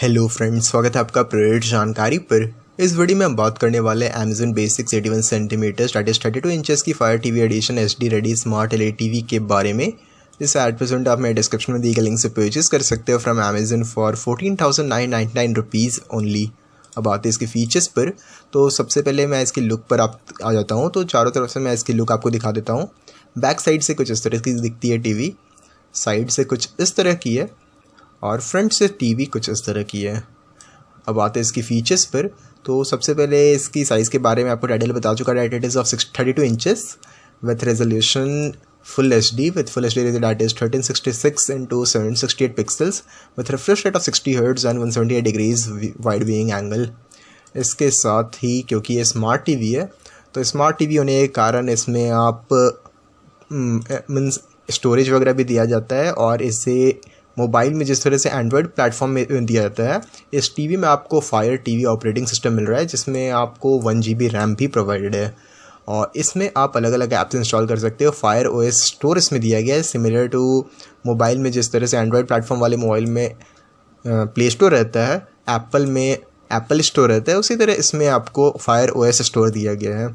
hello friends स्वागत है आपका प्रेरित जानकारी पर इस वीडियो में हम बात करने वाले बेसिक्स एटी 81 सेंटीमीटर स्टार्टेज थर्टी टू इंचज़ की fire TV edition H D ready smart L TV के बारे में जिस एट प्रेजेंट आप मेरे डिस्क्रिप्शन में दी गई लिंक से परचेज कर सकते हो from Amazon for fourteen thousand nine nine nine rupees only अब आते हैं इसके फीचर्स पर तो सबसे पहले मैं इसके लुक पर आप आ जाता हूँ तो चारों तरफ से मैं इसकी लुक आपको दिखा देता हूँ बैक साइड से कुछ इस तरह की दिखती है टीवी साइड से कुछ इस तरह की है और फ्रंट से टीवी कुछ इस तरह की है अब आते हैं इसकी फीचर्स पर तो सबसे पहले इसकी साइज़ के बारे में आपको डेटेल बता चुका है it is of six thirty two inches with resolution full H full HD with full HD rated seven sixty eight pixels with refresh rate of sixty hertz and one seventy eight degrees wide viewing angle इसके साथ ही क्योंकि ये smart T V है तो smart T V होने के कारण इसमें आप मीन्स हम्म, स्टोरेज वगैरह भी दिया जाता है और इसे मोबाइल में जिस तरह से एंड्रॉयड प्लेटफॉर्म में दिया जाता है इस टीवी में आपको फायर टीवी ऑपरेटिंग सिस्टम मिल रहा है जिसमें आपको वन जी बी रैम भी प्रोवाइडेड है और इसमें आप अलग अलग ऐप्स इंस्टॉल कर सकते हो फायर ओ एस स्टोर इसमें दिया गया है सिमिलर टू मोबाइल में जिस तरह से एंड्रॉयड प्लेटफॉर्म वाले मोबाइल में प्ले स्टोर रहता है एप्पल में एप्पल स्टोर रहता है उसी तरह इसमें आपको फायर ओ एस स्टोर दिया गया है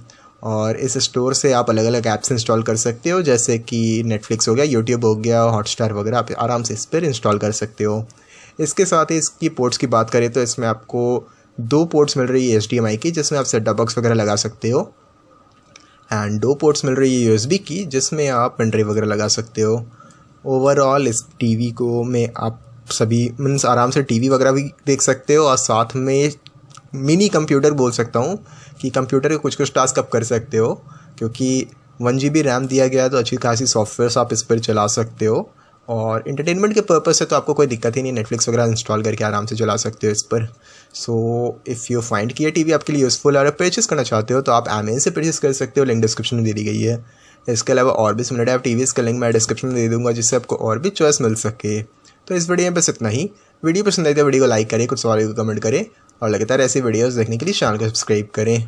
और इस स्टोर से आप अलग अलग ऐप्स इंस्टॉल कर सकते हो जैसे कि नेटफ्लिक्स हो गया यूट्यूब हो गया हॉटस्टार वगैरह आप आराम से इस पर इंस्टॉल कर सकते हो इसके साथ ही इसकी पोर्ट्स की बात करें तो इसमें आपको दो पोर्ट्स मिल रही है एच की जिसमें आप सेट बॉक्स वगैरह लगा सकते हो एंड दो पोर्ट्स मिल रही है यू की जिसमें आप पेनड्राइव वगैरह लगा सकते हो ओवरऑल इस टीवी को में आप सभी मीन्स आराम से टीवी वगैरह भी देख सकते हो और साथ में मिनी कंप्यूटर बोल सकता हूँ कि कंप्यूटर के कुछ कुछ टास्क आप कर सकते हो क्योंकि वन जी बी रैम दिया गया है तो अच्छी खासी सॉफ्टवेयर आप इस पर चला सकते हो और इंटरटेनमेंट के पर्पज़ से तो आपको कोई दिक्कत ही नहीं नेटफ्लिक्स वगैरह इंस्टॉल करके आराम से चला सकते हो इस पर सो इफ़ यू फाइंड किया ये वी आपके लिए यूज़फुल है परचेज़ करना चाहते हो तो आप अमेजन से परचेज़ कर सकते हो लिंक डिस्क्रिप्शन में दे दी गई है इसके अलावा और भी सिमिलर टाइप टीवीज़ का लिंक मैं डिस्क्रिप्शन में दे दूँगा जिससे आपको और भी चॉइस मिल सके तो इस वीडियो में बस इतना ही वीडियो पसंद आई तो वीडियो को लाइक करें कुछ सवाल को कमेंट करें और लगातार ऐसे वीडियोस देखने के लिए चैनल को सब्सक्राइब करें